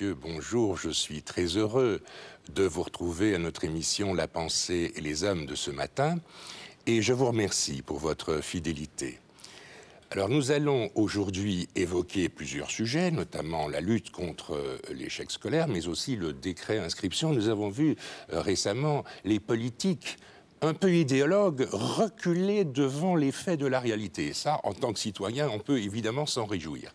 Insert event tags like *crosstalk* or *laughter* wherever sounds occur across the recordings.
Monsieur, bonjour, je suis très heureux de vous retrouver à notre émission La pensée et les hommes de ce matin et je vous remercie pour votre fidélité. Alors nous allons aujourd'hui évoquer plusieurs sujets, notamment la lutte contre l'échec scolaire, mais aussi le décret inscription. Nous avons vu euh, récemment les politiques un peu idéologues reculer devant les faits de la réalité. Ça, en tant que citoyen, on peut évidemment s'en réjouir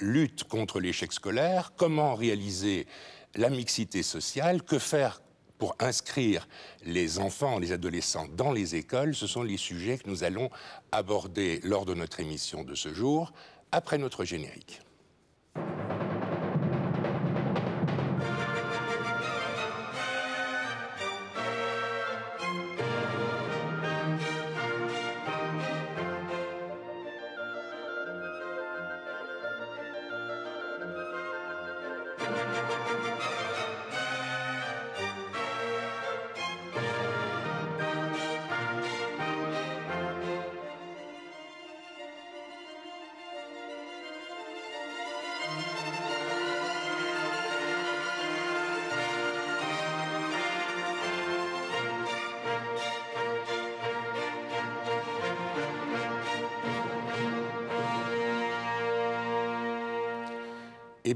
lutte contre l'échec scolaire, comment réaliser la mixité sociale, que faire pour inscrire les enfants, les adolescents dans les écoles, ce sont les sujets que nous allons aborder lors de notre émission de ce jour, après notre générique.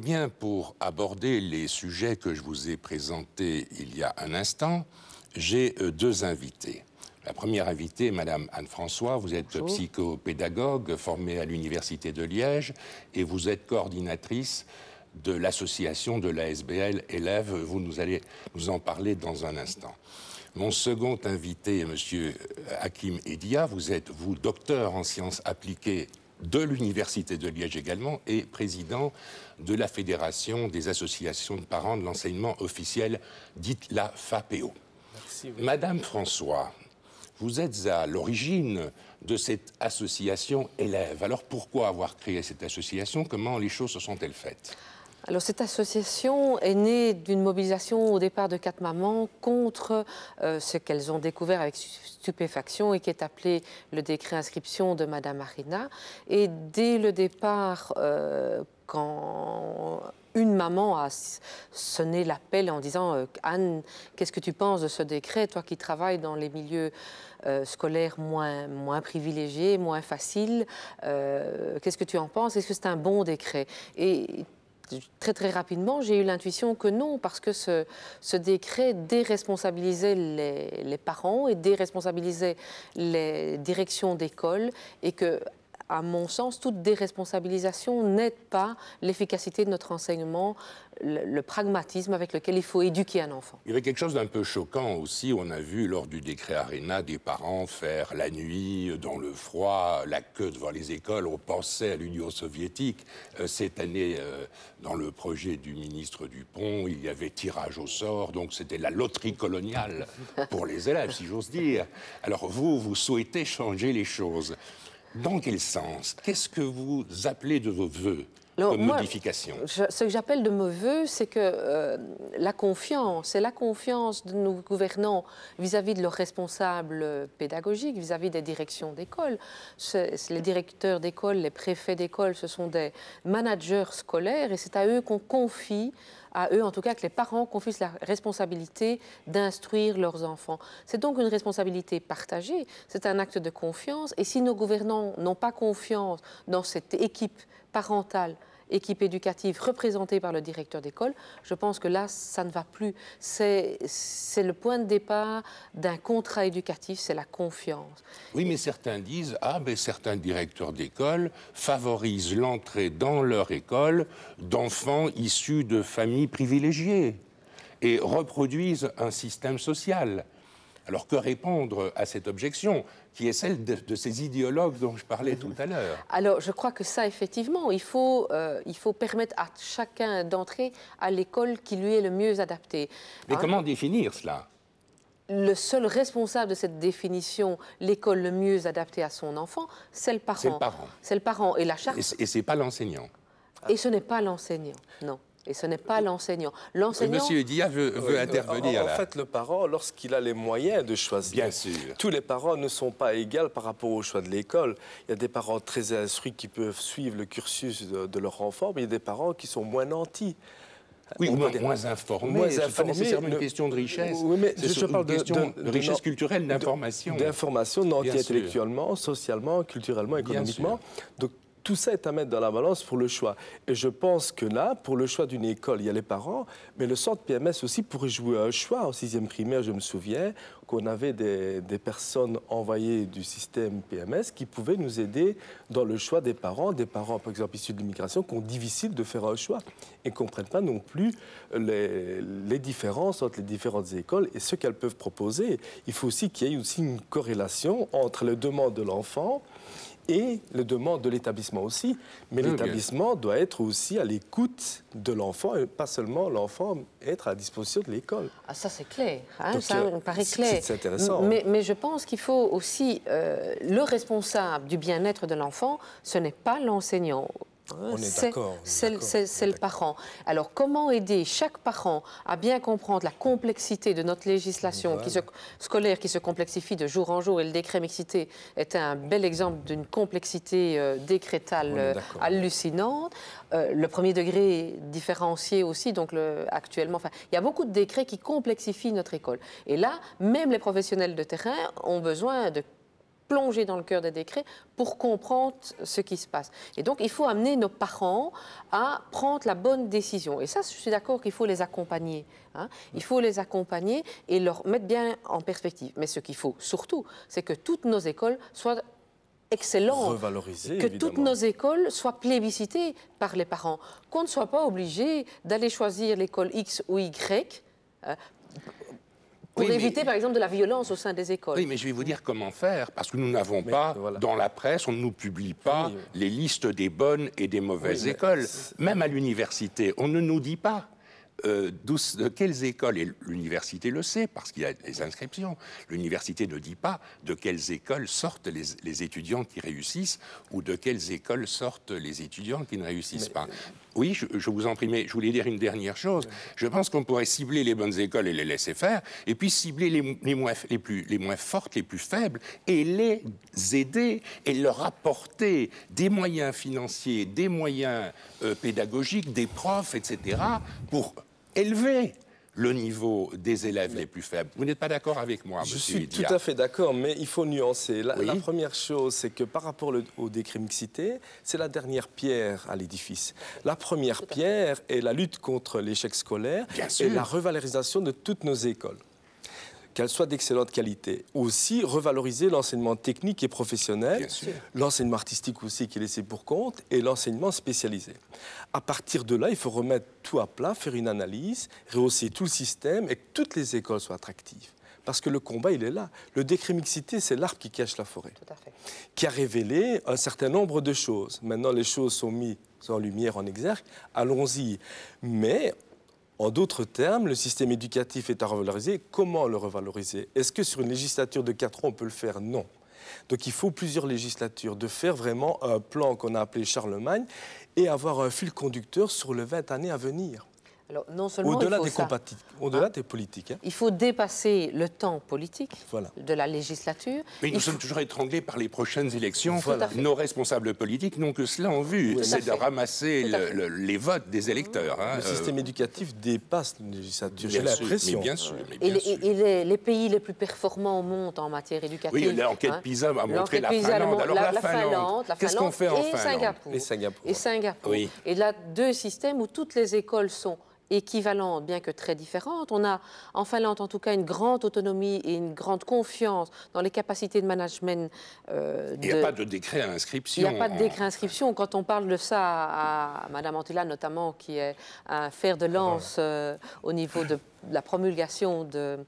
bien, pour aborder les sujets que je vous ai présentés il y a un instant, j'ai euh, deux invités. La première invitée, Madame Anne-François, vous êtes psychopédagogue formée à l'Université de Liège et vous êtes coordinatrice de l'association de l'ASBL Élèves. Vous nous allez nous en parler dans un instant. Mon second invité Monsieur euh, Hakim Edia. Vous êtes, vous, docteur en sciences appliquées de l'Université de Liège également et président de la Fédération des associations de parents de l'enseignement officiel, dite la FAPEO. Madame François, vous êtes à l'origine de cette association élève. Alors pourquoi avoir créé cette association Comment les choses se sont-elles faites alors cette association est née d'une mobilisation au départ de quatre mamans contre euh, ce qu'elles ont découvert avec stupéfaction et qui est appelé le décret inscription de Madame Marina. Et dès le départ, euh, quand une maman a sonné l'appel en disant euh, Anne, qu'est-ce que tu penses de ce décret Toi qui travailles dans les milieux scolaires moins, moins privilégiés, moins faciles, qu'est-ce que tu en penses Est-ce que c'est un bon décret très très rapidement, j'ai eu l'intuition que non, parce que ce, décret déresponsabilisait les, les, parents et déresponsabilisait les directions d'école et que à mon sens, toute déresponsabilisation n'aide pas l'efficacité de notre enseignement, le, pragmatisme avec lequel il faut éduquer un enfant. Il y avait quelque chose d'un peu choquant aussi. On a vu lors du décret Arena des parents faire la nuit, euh, dans le froid, la queue devant les écoles. On pensait à l'Union soviétique. Euh, cette année, euh, dans le projet du ministre Dupont, il y avait tirage au sort, donc c'était la loterie coloniale pour les élèves, si j'ose dire. Alors vous, vous souhaitez changer les choses. Dans quel sens Qu'est-ce que vous appelez de vos voeux comme modification Ce que j'appelle de mes voeux, c'est que euh, la confiance, et la confiance de nos gouvernants vis-à-vis de leurs responsables pédagogiques, vis-à-vis des directions d'école. Les directeurs d'école, les préfets d'école, ce sont des managers scolaires et c'est à eux qu'on confie à eux, en tout cas que les parents confient la responsabilité d'instruire leurs enfants. C'est donc une responsabilité partagée, c'est un acte de confiance, et si nos gouvernants n'ont pas confiance dans cette équipe parentale, équipe éducative représentée par le directeur d'école, je pense que là, ça ne va plus. C'est le point de départ d'un contrat éducatif, c'est la confiance. Oui, mais certains disent, ah, mais certains directeurs d'école favorisent l'entrée dans leur école d'enfants issus de familles privilégiées et reproduisent un système social. Alors que répondre à cette objection, qui est celle de, ces idéologues dont je parlais tout à l'heure Alors je crois que ça, effectivement, il faut, euh, il faut permettre à chacun d'entrer à l'école qui lui est le mieux adaptée. Mais hein comment définir cela le seul responsable de cette définition, l'école le mieux adaptée à son enfant, c'est le parent. C'est le parent. C'est le parent. Et la charge. Et c'est pas l'enseignant. Et ce n'est pas l'enseignant, non. Et ce n'est pas l'enseignant. L'enseignant. Monsieur Udia veut, intervenir. En, fait, le parent, lorsqu'il a les moyens de choisir, tous les parents ne sont pas égaux par rapport au choix de l'école. Il y a des parents très instruits qui peuvent suivre le cursus de, leur enfant, mais il y a des parents qui sont moins nantis. Oui, moins, informés. Moins informés. pas nécessairement une question de richesse. Oui, mais je, parle de, question de, richesse culturelle, d'information. D'information, intellectuellement, socialement, culturellement, économiquement tout ça est à mettre dans la balance pour le choix. Et je pense que là, pour le choix d'une école, il y a les parents, mais le centre PMS aussi pourrait jouer un choix. En sixième primaire, je me souviens qu'on avait des, personnes envoyées du système PMS qui pouvaient nous aider dans le choix des parents, des parents par exemple issus de l'immigration, qui ont difficile de faire un choix et ne comprennent pas non plus les, différences entre les différentes écoles et ce qu'elles peuvent proposer. Il faut aussi qu'il y ait aussi une corrélation entre les demandes de l'enfant et les demandes de l'établissement aussi. Mais l'établissement doit être aussi à l'écoute de l'enfant et pas seulement l'enfant être à la disposition de l'école. Ah, ça, c'est clair, hein, ça me euh, paraît clair. C'est intéressant. Mais, je pense qu'il faut aussi. Euh, le responsable du bien-être de l'enfant, ce n'est pas l'enseignant. C'est le parent. Alors, comment aider chaque parent à bien comprendre la complexité de notre législation qui se, scolaire qui se complexifie de jour en jour Et le décret mixité est un bel exemple d'une complexité euh, décrétale euh, hallucinante. Euh, le premier degré différencié aussi, donc le, actuellement. Il y a beaucoup de décrets qui complexifient notre école. Et là, même les professionnels de terrain ont besoin de plonger dans le cœur des décrets pour comprendre ce qui se passe. Et donc, il faut amener nos parents à prendre la bonne décision. Et ça, je suis d'accord qu'il faut les accompagner. Hein. Il faut les accompagner et leur mettre bien en perspective. Mais ce qu'il faut surtout, c'est que toutes nos écoles soient excellentes. – que toutes nos écoles soient plébiscitées par les parents, qu'on ne soit pas obligé d'aller choisir l'école X ou Y. Euh, pour éviter, par exemple, de la violence au sein des écoles. Oui, mais je vais vous dire comment faire, parce que nous n'avons pas, dans la presse, on ne nous publie pas les listes des bonnes et des mauvaises écoles. Même à l'université, on ne nous dit pas euh, de quelles écoles, et l'université le sait parce qu'il y a des inscriptions, l'université ne dit pas de quelles écoles sortent les, étudiants qui réussissent ou de quelles écoles sortent les étudiants qui ne réussissent pas. Euh, oui, je, vous en prie, mais je voulais dire une dernière chose. Je pense qu'on pourrait cibler les bonnes écoles et les laisser faire, et puis cibler les, les, moins, les, plus, les moins fortes, les plus faibles, et les aider et leur apporter des moyens financiers, des moyens euh, pédagogiques, des profs, etc., pour élever le niveau des élèves les plus faibles. Vous n'êtes pas d'accord avec moi, je suis tout à fait d'accord, mais il faut nuancer. La, première chose, c'est que par rapport au décret mixité, c'est la dernière pierre à l'édifice. La première pierre est la lutte contre l'échec scolaire et la revalorisation de toutes nos écoles qu'elle soit d'excellente qualité. Aussi, revaloriser l'enseignement technique et professionnel, l'enseignement artistique aussi qui est laissé pour compte, et l'enseignement spécialisé. À partir de là, il faut remettre tout à plat, faire une analyse, rehausser tout le système et que toutes les écoles soient attractives parce que le combat, il est là. Le décret mixité, c'est l'arbre qui cache la forêt, qui a révélé un certain nombre de choses. Maintenant, les choses sont mises en lumière, en exergue, allons-y. Mais en d'autres termes, le système éducatif est à revaloriser. Comment le revaloriser Est-ce que sur une législature de 4 ans, on peut le faire Non. Donc il faut plusieurs législatures, de faire vraiment un plan qu'on a appelé Charlemagne et avoir un fil conducteur sur les 20 années à venir au-delà des au-delà hein politiques. Hein. Il faut dépasser le temps politique de la législature. Mais nous sommes toujours étranglés par les prochaines élections. Nos responsables politiques n'ont que cela en vue, c'est de ramasser les votes des électeurs. Hein, le système euh, éducatif dépasse la législature. J'ai bien et, les, pays les plus performants au monde en matière éducative. Oui, l'enquête PISA a montré la Finlande. Alors la, la Finlande, qu'est-ce qu'on fait en Finlande Et Singapour. Et Singapour. Et là, deux systèmes où toutes les écoles sont équivalente bien que très différente, On a en Finlande en tout cas une grande autonomie et une grande confiance dans les capacités de management. Euh, il n'y a pas de hein. décret à inscription. Il n'y a pas de décret à inscription. Quand on parle de ça à, Mme Madame Antilla notamment, qui est un fer de lance euh, au niveau de la promulgation de,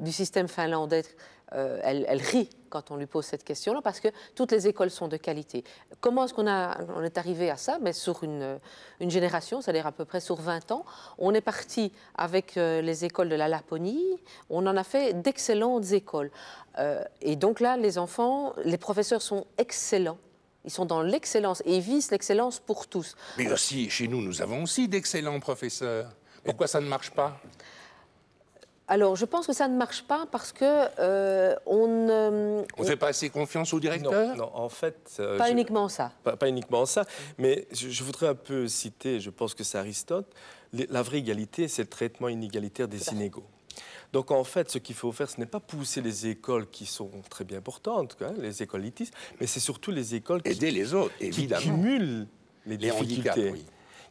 du système finlandais euh, elle, rit quand on lui pose cette question-là, parce que toutes les écoles sont de qualité. Comment est-ce qu'on on est arrivé à ça Mais ben, sur une, euh, génération, c'est-à-dire à peu près sur 20 ans, on est parti avec euh, les écoles de la Laponie, on en a fait d'excellentes écoles. et donc là, les enfants, les professeurs sont excellents. Ils sont dans l'excellence et ils visent l'excellence pour tous. Mais aussi, chez nous, nous avons aussi d'excellents professeurs. Pourquoi ça ne marche pas alors, je pense que ça ne marche pas parce que on. Euh, on ne fait pas assez confiance au directeur. Non, en fait. Euh, pas uniquement ça. Pas, uniquement ça, mais je, voudrais un peu citer. Je pense que c'est Aristote. la vraie égalité, c'est le traitement inégalitaire des inégaux. Donc en fait, ce qu'il faut faire, ce n'est pas pousser les écoles qui sont très bien portantes, hein, les écoles litistes, mais c'est surtout les écoles qui, Aider les autres, évidemment. qui cumulent les, les difficultés. oui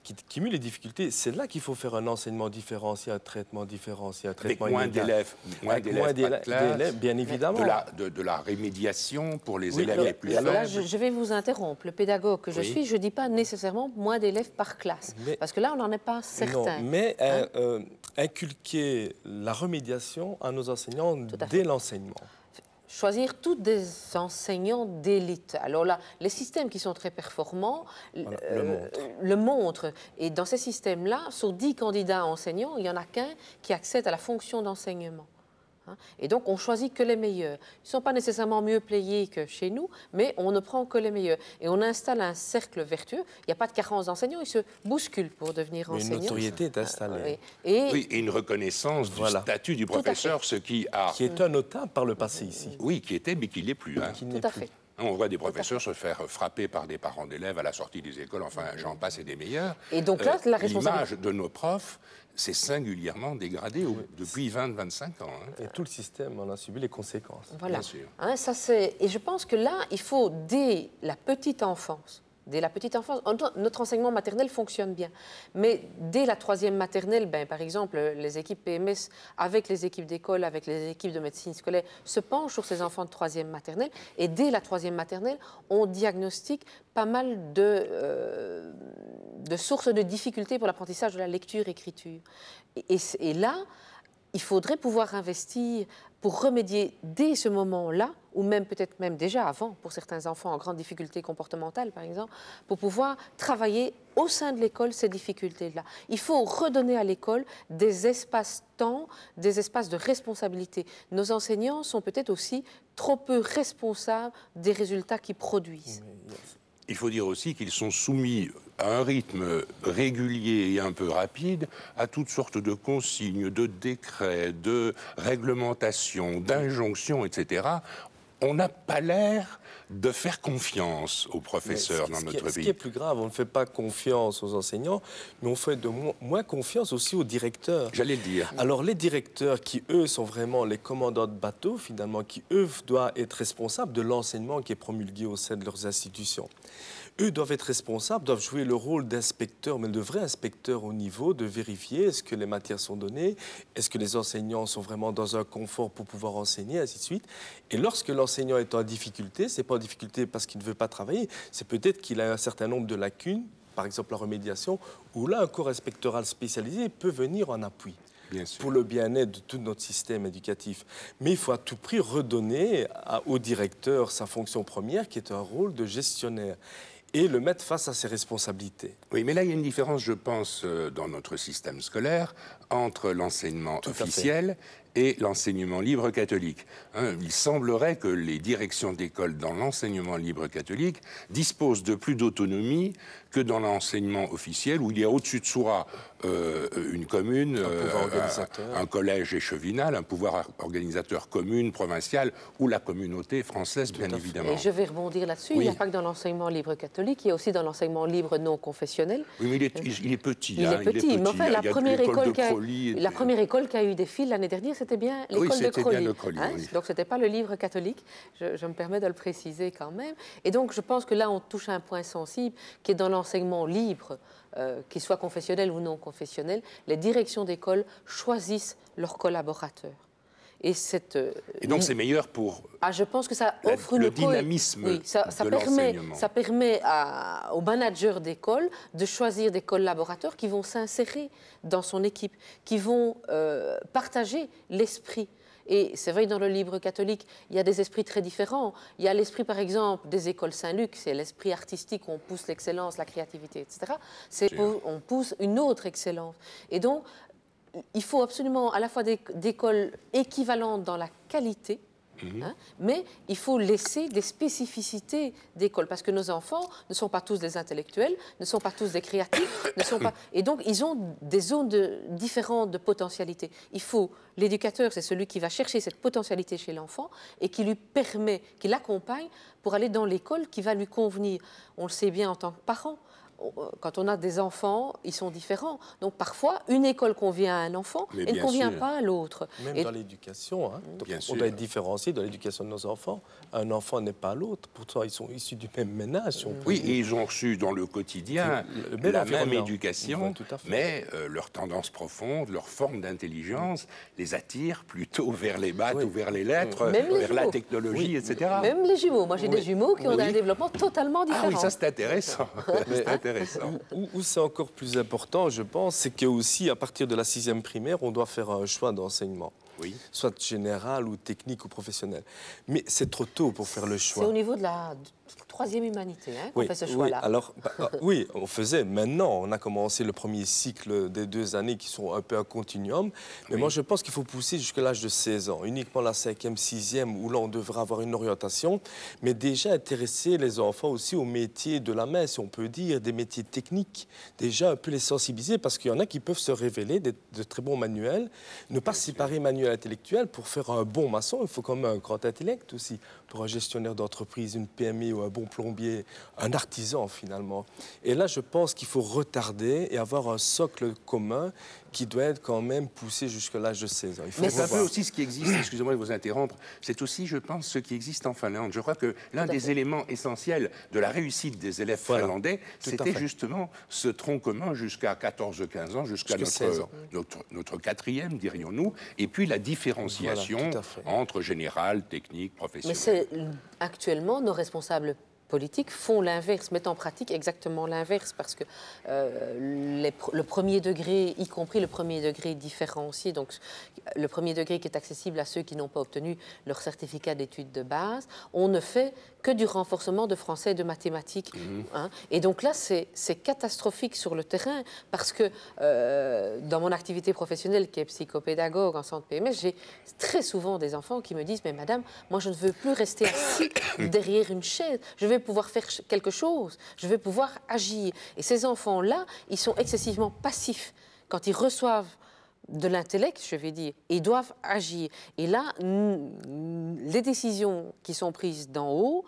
qui, qui les difficultés, c'est là qu'il faut faire un enseignement différencié, un traitement différencié, un traitement Avec moins d'élèves, moins d'élèves, bien évidemment. De la, de, la, rémédiation pour les élèves les plus faibles. je, vais vous interrompre. Le pédagogue que je suis, je ne dis pas nécessairement moins d'élèves par classe, parce que là, on n'en est pas certain. mais euh, hein euh, inculquer la remédiation à nos enseignants dès l'enseignement choisir tous des enseignants d'élite. Alors là, les systèmes qui sont très performants euh, le, montrent. Euh, Et dans ces systèmes-là, sur 10 candidats enseignants, il n'y en a qu'un qui accède à la fonction d'enseignement. Hein. Et donc, on choisit que les meilleurs. Ils ne sont pas nécessairement mieux payés que chez nous, mais on ne prend que les meilleurs. Et on installe un cercle vertueux. Il n'y a pas de carence d'enseignants, ils se bousculent pour devenir enseignants. Une notoriété est installée. Euh, et... une reconnaissance du statut du professeur, ce qui a... Qui est un notable par le passé ici. Oui, qui était, mais qui hein. n'est plus. Tout à fait. On voit des professeurs se faire frapper par des parents d'élèves à la sortie des écoles, enfin j'en passe et des meilleurs. Et donc là, euh, la responsabilité. de nos profs c'est singulièrement dégradé depuis 20-25 ans. Hein. Et tout le système en a subi les conséquences. Voilà. Hein, et je pense que là, il faut, dès la petite enfance, dès la petite enfance. Notre enseignement maternel fonctionne bien. Mais dès la troisième maternelle, ben, par exemple, les équipes PMS, avec les équipes d'école, avec les équipes de médecine scolaire, se penchent sur ces enfants de troisième maternelle. Et dès la troisième maternelle, on diagnostique pas mal de, euh, sources de difficultés pour l'apprentissage de la lecture-écriture. et là, il faudrait pouvoir investir pour remédier dès ce moment-là, ou même peut-être même déjà avant, pour certains enfants en grande difficulté comportementale par exemple, pour pouvoir travailler au sein de l'école ces difficultés-là. Il faut redonner à l'école des espaces-temps, des espaces de responsabilité. Nos enseignants sont peut-être aussi trop peu responsables des résultats qu'ils produisent il faut dire aussi qu'ils sont soumis à un rythme régulier et un peu rapide à toutes sortes de consignes, de décrets, de réglementations, d'injonctions, etc on n'a pas l'air de faire confiance aux professeurs dans notre vie. Ce qui est plus grave, on ne fait pas confiance aux enseignants, mais on fait de moins confiance aussi aux directeurs. J'allais le dire. Alors les directeurs qui, eux, sont vraiment les commandants de bateau, finalement, qui, eux, doivent être responsables de l'enseignement qui est promulgué au sein de leurs institutions eux doivent être responsables, doivent jouer le rôle d'inspecteur, mais de vrais inspecteurs au niveau, de vérifier est-ce que les matières sont données, est-ce que les enseignants sont vraiment dans un confort pour pouvoir enseigner, ainsi de suite. Et lorsque l'enseignant est en difficulté, c'est pas en difficulté parce qu'il ne veut pas travailler, c'est peut-être qu'il a un certain nombre de lacunes, par exemple la remédiation, où là un corps inspectoral spécialisé peut venir en appui. Bien sûr. pour le bien-être de tout notre système éducatif. Mais il faut à tout prix redonner au directeur sa fonction première, qui est un rôle de gestionnaire et le mettre face à ses responsabilités. Oui, mais là, il y a une différence, je pense, euh, dans notre système scolaire entre l'enseignement officiel et l'enseignement libre catholique. Hein, il semblerait que les directions d'école dans l'enseignement libre catholique disposent de plus d'autonomie que dans l'enseignement officiel, où il y a au-dessus de soi euh, une commune, euh, un, collège échevinal, un pouvoir organisateur commune, provincial, ou la communauté française, bien évidemment. Et je vais rebondir là-dessus. Il n'y a pas que dans l'enseignement libre catholique, il y a aussi dans l'enseignement libre non confessionnel. Oui, mais il est, petit. Hein, il, est petit. mais enfin, la première, école qui a, la première école qui a eu des fils l'année dernière, c'est c'était bien l'école de Crowley. Hein. Donc, ce n'était pas le livre catholique, je, me permets de le préciser quand même. Et donc, je pense que là, on touche à un point sensible qui est dans l'enseignement libre, euh, qu'il soit confessionnel ou non confessionnel, les directions d'école choisissent leurs collaborateurs. Et, cette, euh, et donc, c'est meilleur pour. Ah, je pense que ça offre Le dynamisme. ça, permet, ça permet à, aux managers d'école de choisir des collaborateurs qui vont s'insérer dans son équipe, qui vont euh, partager l'esprit. Et c'est vrai, dans le livre catholique, il y a des esprits très différents. Il y a l'esprit, par exemple, des écoles Saint-Luc, c'est l'esprit artistique où on pousse l'excellence, la créativité, etc. C'est on pousse une autre excellence. Et donc, il faut absolument à la fois des, écoles équivalentes dans la qualité, mhm. hein, Mais il faut laisser des spécificités d'école parce que nos enfants ne sont pas tous des intellectuels, ne sont pas tous des créatifs, et donc ils ont des zones différentes de potentialité. Il faut l'éducateur, c'est celui qui va chercher cette potentialité chez l'enfant et qui lui permet, qui l'accompagne pour aller dans l'école qui va lui convenir. On le sait bien en tant que parent quand on a des enfants, ils sont différents. Donc parfois, une école convient à un enfant et ne convient pas à l'autre. Même dans l'éducation, hein. on doit être différencié dans l'éducation de nos enfants. Un enfant n'est pas l'autre. Pourtant, ils sont issus du même ménage. oui, et ils ont reçu dans le quotidien la même éducation, mais leur leurs tendances profondes, leur forme d'intelligence les attire plutôt vers les maths ou vers les lettres, vers la technologie, etc. Même les jumeaux. Moi, j'ai des jumeaux qui ont un développement totalement différent. Ah oui, ça, c'est intéressant. *laughs* Ou Où, c'est encore plus important, je pense, c'est que aussi à partir de la sixième primaire, on doit faire un choix d'enseignement. Oui. soit général ou technique ou professionnel. Mais c'est trop tôt pour faire le choix. C'est au niveau de la troisième humanité hein, qu'on fait ce choix-là. Oui, alors, bah, *laughs* euh, oui, on faisait. Maintenant, on a commencé le premier cycle des deux années qui sont un peu un continuum. Mais moi, je pense qu'il faut pousser jusqu'à l'âge de 16 ans. Uniquement la 5e, 6e, où là, on devra avoir une orientation. Mais déjà, intéresser les enfants aussi aux métiers de la main, si on peut dire, des métiers techniques. Déjà, un peu les sensibiliser, parce qu'il y en a qui peuvent se révéler de, très bons manuels. Ne pas séparer manuel intellectuel. Pour faire un bon maçon, il faut quand même un grand intellect aussi. Pour un gestionnaire d'entreprise, une PME ou un bon plombier, un artisan finalement. Et là, je pense qu'il faut retarder et avoir un socle commun qui doit être quand même poussé jusqu'à l'âge de 16 ans. Il faut Mais c'est un aussi ce qui existe, *coughs* excusez-moi de vous interrompre, c'est aussi, je pense, ce qui existe en Finlande. Je crois que l'un des éléments essentiels de la réussite des élèves finlandais, c'était justement ce tronc commun jusqu'à 14, 15 ans, jusqu'à notre, notre, quatrième, dirions-nous, et puis la différenciation entre général, technique, professionnel. Mais c'est actuellement nos responsables politiques font l'inverse, mettent en pratique exactement l'inverse, parce que euh, le premier degré, y compris le premier degré différencié, donc le premier degré qui est accessible à ceux qui n'ont pas obtenu leur certificat d'études de base, on ne fait que du renforcement de français et de mathématiques. Mmh. Hein. Et donc là, c'est catastrophique sur le terrain, parce que euh, dans mon activité professionnelle, qui est psychopédagogue en centre PMS, j'ai très souvent des enfants qui me disent, mais madame, moi je ne veux plus rester assis *coughs* derrière une chaise, je veux vais pouvoir faire quelque chose, je vais pouvoir agir. Et ces enfants-là, ils sont excessivement passifs. Quand ils reçoivent de l'intellect, je vais dire. Ils doivent agir. Et là, les décisions qui sont prises d'en haut,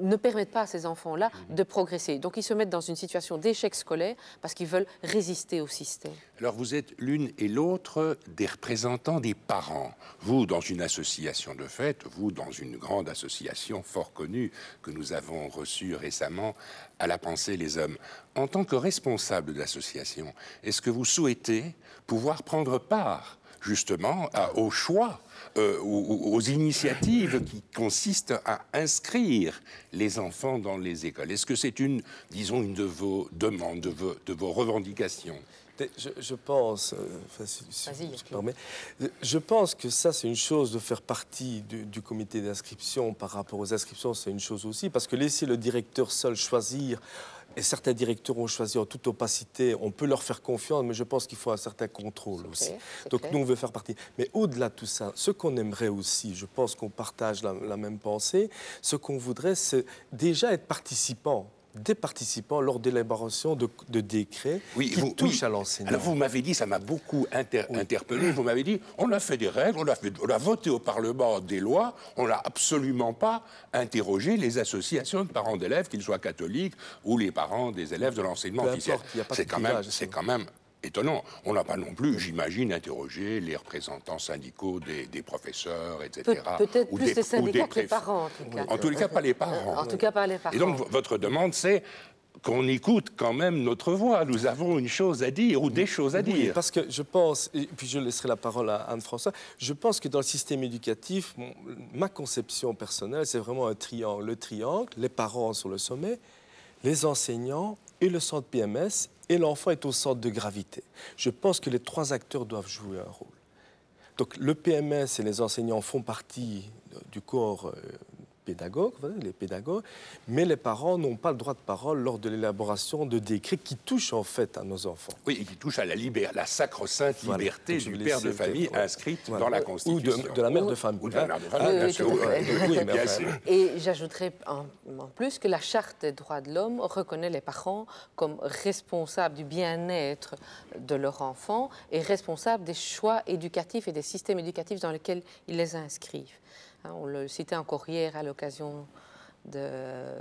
ne permettent pas à ces enfants-là de progresser. Donc ils se mettent dans une situation d'échec scolaire parce qu'ils veulent résister au système. Alors vous êtes l'une et l'autre des représentants des parents. Vous dans une association de fête, vous dans une grande association fort connue que nous avons reçue récemment à la pensée les hommes. En tant que responsable de l'association, est-ce que vous souhaitez pouvoir prendre part justement à, au choix euh, aux, initiatives qui consistent à inscrire les enfants dans les écoles. Est-ce que c'est une, disons, une de vos demandes, de vos, revendications je, pense, euh, je, pense que ça c'est une chose de faire partie du comité d'inscription par rapport aux inscriptions, c'est une chose aussi, parce que laisser le directeur seul choisir et certains directeurs ont choisi en toute opacité. On peut leur faire confiance, mais je pense qu'il faut un certain contrôle aussi. Donc nous, on veut faire partie. Mais au-delà de tout ça, ce qu'on aimerait aussi, je pense qu'on partage la même pensée, ce qu'on voudrait, c'est déjà être participant des participants lors de de, décrets oui, qui vous, touchent à l'enseignement. Alors vous m'avez dit, ça m'a beaucoup interpellé, vous m'avez dit, on a fait des règles, on a, voté au Parlement des lois, on n'a absolument pas interrogé les associations de parents d'élèves, qu'ils soient catholiques ou les parents des élèves de l'enseignement officiel. C'est quand, même étonnant. On n'a pas non plus, j'imagine, interrogé les représentants syndicaux des, professeurs, etc. Peut-être plus les syndicats que les parents, en tout cas. En tous les cas, pas les parents. En tout cas, pas les parents. Et donc, votre demande, c'est qu'on écoute quand même notre voix. Nous avons une chose à dire ou des choses à dire. parce que je pense, et puis je laisserai la parole à Anne-François, je pense que dans le système éducatif, ma conception personnelle, c'est vraiment un triangle. Le triangle, les parents sur le sommet, les enseignants et le centre PMS et l'enfant est au centre de gravité. Je pense que les trois acteurs doivent jouer un rôle. Donc le PMS et les enseignants font partie du corps euh, les pédagogues, mais les parents n'ont pas le droit de parole lors de l'élaboration de décrets qui touchent en fait à nos enfants. Oui, et qui touchent à la, libère, la sacro-sainte liberté du père de famille inscrite dans la Constitution. Ou de, la mère de famille. Ou de la Et j'ajouterais en, plus que la Charte des droits de l'homme reconnaît les parents comme responsables du bien-être de leur enfant et responsables des choix éducatifs et des systèmes éducatifs dans lesquels ils les inscrivent. Hein, on le citait encore hier à l'occasion de,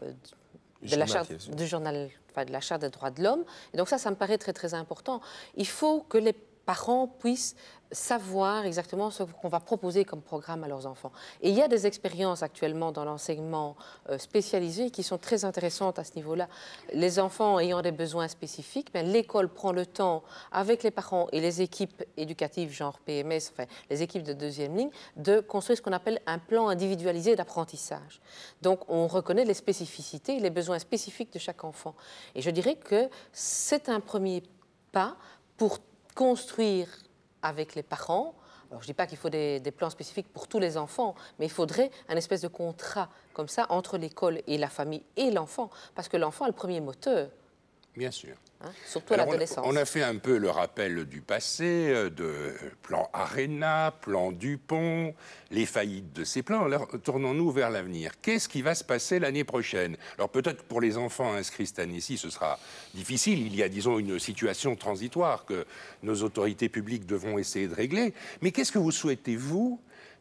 la charte journal, de la des droits de l'homme. Et donc ça, ça me paraît très très important. Il faut que les parents puissent savoir exactement ce qu'on va proposer comme programme à leurs enfants. Et il y a des expériences actuellement dans l'enseignement euh, spécialisé qui sont très intéressantes à ce niveau-là. Les enfants ayant des besoins spécifiques, ben, l'école prend le temps avec les parents et les équipes éducatives genre PMS, enfin les équipes de deuxième ligne, de construire ce qu'on appelle un plan individualisé d'apprentissage. Donc on reconnaît les spécificités, les besoins spécifiques de chaque enfant. Et je dirais que c'est un premier pas pour construire avec les parents. Alors, je ne dis pas qu'il faut des, des, plans spécifiques pour tous les enfants, mais il faudrait un espèce de contrat comme ça entre l'école et la famille et l'enfant, parce que l'enfant est le premier moteur. Bien sûr. Hein, on, a fait un peu le rappel du passé, euh, de plan Arena, plan Dupont, les faillites de ces plans. Alors tournons-nous vers l'avenir. Qu'est-ce qui va se passer l'année prochaine Alors peut-être pour les enfants inscrits cette année-ci, ce sera difficile. Il y a, disons, une situation transitoire que nos autorités publiques devront essayer de régler. Mais qu'est-ce que vous souhaitez, vous,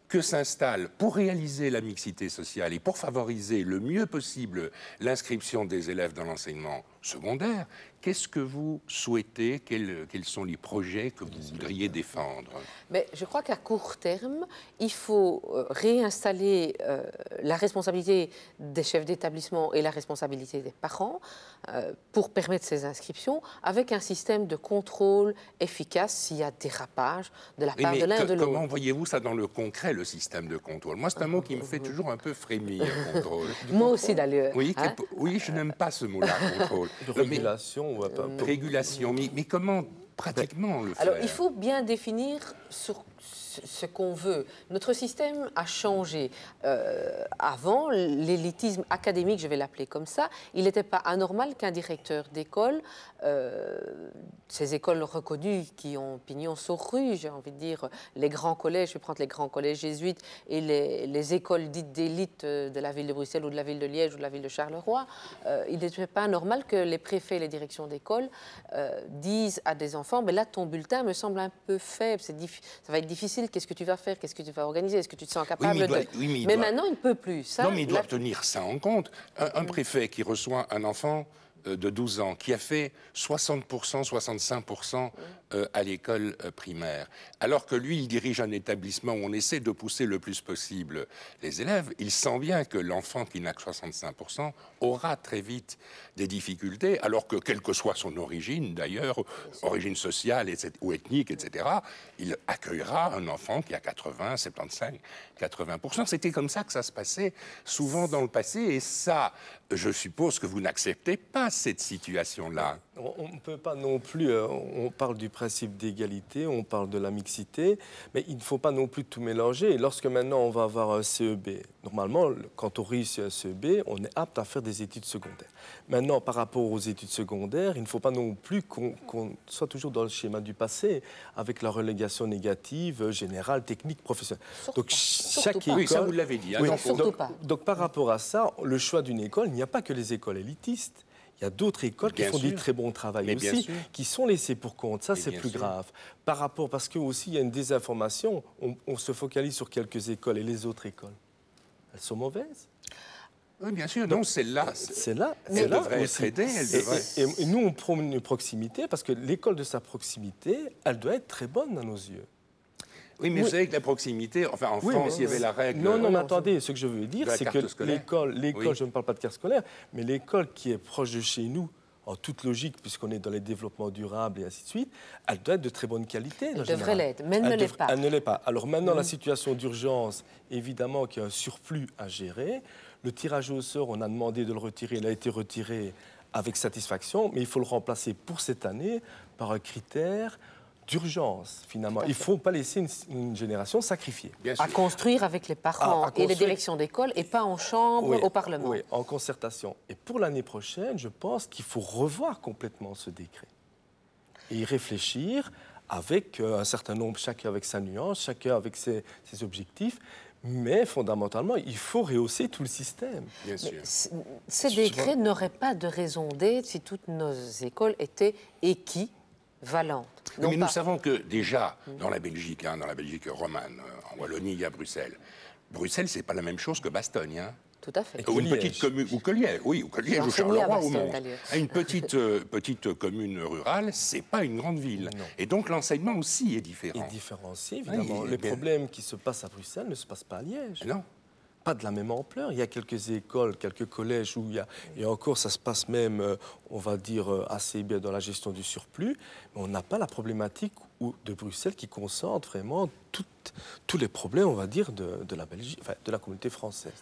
que s'installe pour réaliser la mixité sociale et pour favoriser le mieux possible l'inscription des élèves dans l'enseignement secondaire. Qu'est-ce que vous souhaitez quels, quels, sont les projets que vous voudriez défendre Mais Je crois qu'à court terme, il faut euh, réinstaller euh, la responsabilité des chefs d'établissement et la responsabilité des parents euh, pour permettre ces inscriptions avec un système de contrôle efficace s'il y a dérapage de la part de l'un de l'autre. Comment voyez-vous ça dans le concret, le système de contrôle Moi, c'est un mot qui me fait toujours un peu frémir, contrôle. *laughs* Moi aussi, d'ailleurs. Oui, hein. oui, je n'aime pas ce mot-là, contrôle. Régulation euh, ou Régulation. Mais, mais comment pratiquement le faire Alors, il faut bien définir sur ce qu'on veut. Notre système a changé. Euh, avant, l'élitisme académique, je vais l'appeler comme ça, il n'était pas anormal qu'un directeur d'école, euh, ces écoles reconnues qui ont pignon sur rue, j'ai envie de dire, les grands collèges, je vais prendre les grands collèges jésuites et les, écoles dites d'élite euh, de la ville de Bruxelles ou de la ville de Liège ou de la ville de Charleroi, il n'était pas anormal que les préfets et les directions d'école disent à des enfants, mais là, ton bulletin me semble un peu faible, ça va être difficile qu'est-ce que tu vas faire, qu'est-ce que tu vas organiser, est-ce que tu te sens capable de... mais, maintenant, il ne peut plus. non, mais il doit tenir ça en compte. un mm. préfet qui reçoit un enfant euh, de 12 ans qui a fait 60%, 65% euh, à l'école euh, primaire, alors que lui, il dirige un établissement où on essaie de pousser le plus possible les élèves, il sent bien que l'enfant qui n'a que 65% aura très vite des difficultés, alors que quelle que soit son origine d'ailleurs, origine sociale ou ethnique, etc., il accueillera un enfant qui a 80, 75, 80%. C'était comme ça que ça se passait souvent dans le passé, et ça, je suppose que vous n'acceptez pas cette situation-là. On ne peut pas non plus, euh, on parle du principe d'égalité, on parle de la mixité, mais il ne faut pas non plus tout mélanger. Lorsque maintenant on va avoir un CEB, normalement, quand on réussit un CEB, on est apte à faire des études secondaires. Maintenant, par rapport aux études secondaires, il ne faut pas non plus qu'on soit toujours dans le schéma du passé, avec la relégation négative, générale, technique, professionnelle. donc, chaque école... Oui, ça vous l'avez dit. Hein. pas. donc, par rapport à ça, le choix d'une école, il n'y a pas que les écoles élitistes il y a d'autres écoles qui font du très bon travail aussi, qui sont laissées pour compte. Ça, c'est plus grave. Par rapport, parce que aussi, il y a une désinformation. On, se focalise sur quelques écoles et les autres écoles, elles sont mauvaises. Oui, bien sûr. Donc, c'est là. C'est là. c'est là Et, nous, on prend une proximité parce que l'école de sa proximité, elle doit être très bonne à nos yeux. Oui, mais vous savez que la proximité, enfin en France, il y avait la règle. Non, non, attendez, ce que je veux dire, c'est que l'école, l'école, je ne parle pas de carte scolaire, mais l'école qui est proche de chez nous, en toute logique, puisqu'on est dans les développements durables et ainsi de suite, elle doit être de très bonne qualité. Elle devrait l'être, mais elle, ne l'est pas. Elle ne l'est pas. Alors maintenant, mm. la situation d'urgence, évidemment, qu'il y a un surplus à gérer. Le tirage au sort, on a demandé de le retirer, il a été retiré avec satisfaction, mais il faut le remplacer pour cette année par un critère d'urgence, finalement. Il faut pas laisser une, génération sacrifiée. À construire avec les parents et les directions d'école et pas en chambre, au Parlement. Oui, en concertation. Et pour l'année prochaine, je pense qu'il faut revoir complètement ce décret et y réfléchir avec euh, un certain nombre, chacun avec sa nuance, chacun avec ses, ses objectifs. Mais fondamentalement, il faut rehausser tout le système. Bien sûr. Ces décrets n'auraient pas de raison d'être si toutes nos écoles étaient équipées non, mais nous savons que déjà, dans la Belgique, hein, dans la Belgique romane, euh, en Wallonie, il y a Bruxelles, Bruxelles, c'est pas la même chose que Bastogne. Hein. Tout à fait. Ou une petite commune, ou Collier, oui, ou Charleroi, ou Une petite, euh, petite commune rurale, c'est pas une grande ville. Et donc l'enseignement aussi est différent. Est différencié, évidemment. Les problèmes qui se passent à Bruxelles ne se passent pas à Liège. Non pas de la même ampleur. Il y a quelques écoles, quelques collèges où il y a, et encore ça se passe même, euh, on va dire, euh, assez bien dans la gestion du surplus, mais on n'a pas la problématique de Bruxelles qui concentre vraiment tout tous les problèmes, on va dire, de, la Belgique, enfin, de la communauté française.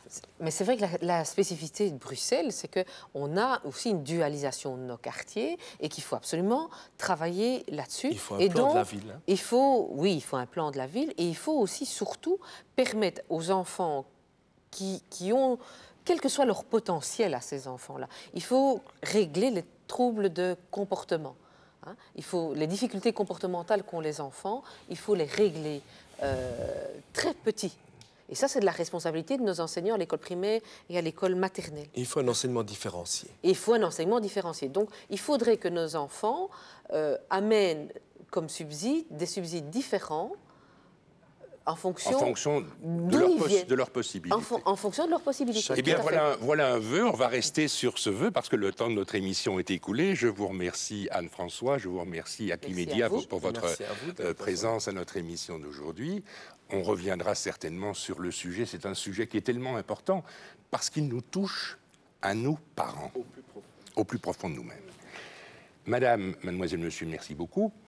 Mais c'est vrai que la, spécificité de Bruxelles, c'est qu'on a aussi une dualisation de nos quartiers et qu'il faut absolument travailler là-dessus. Il faut un et plan de la ville. Hein. Il faut, oui, il faut un plan de la ville et il faut aussi surtout permettre aux enfants qui, ont, quel que soit leur potentiel à ces enfants-là, il faut régler les troubles de comportement. Hein. Il faut les difficultés comportementales qu'ont les enfants, il faut les régler euh, très petits. Et ça, c'est de la responsabilité de nos enseignants à l'école primaire et à l'école maternelle. il faut un enseignement différencié. il faut un enseignement différencié. Donc, il faudrait que nos enfants euh, amènent comme subsides des subsides différents en fonction, de, leur de, leur possibilité. En, fonction de leur possibilité. Eh bien, voilà un, voilà un vœu. On va rester sur ce vœu parce que le temps de notre émission est écoulé. Je vous remercie, Anne-François. Je vous remercie, à pour votre euh, présence à notre émission d'aujourd'hui. On reviendra certainement sur le sujet. C'est un sujet qui est tellement important parce qu'il nous touche à nous, parents, au plus profond de nous-mêmes. Madame, mademoiselle, monsieur, merci beaucoup.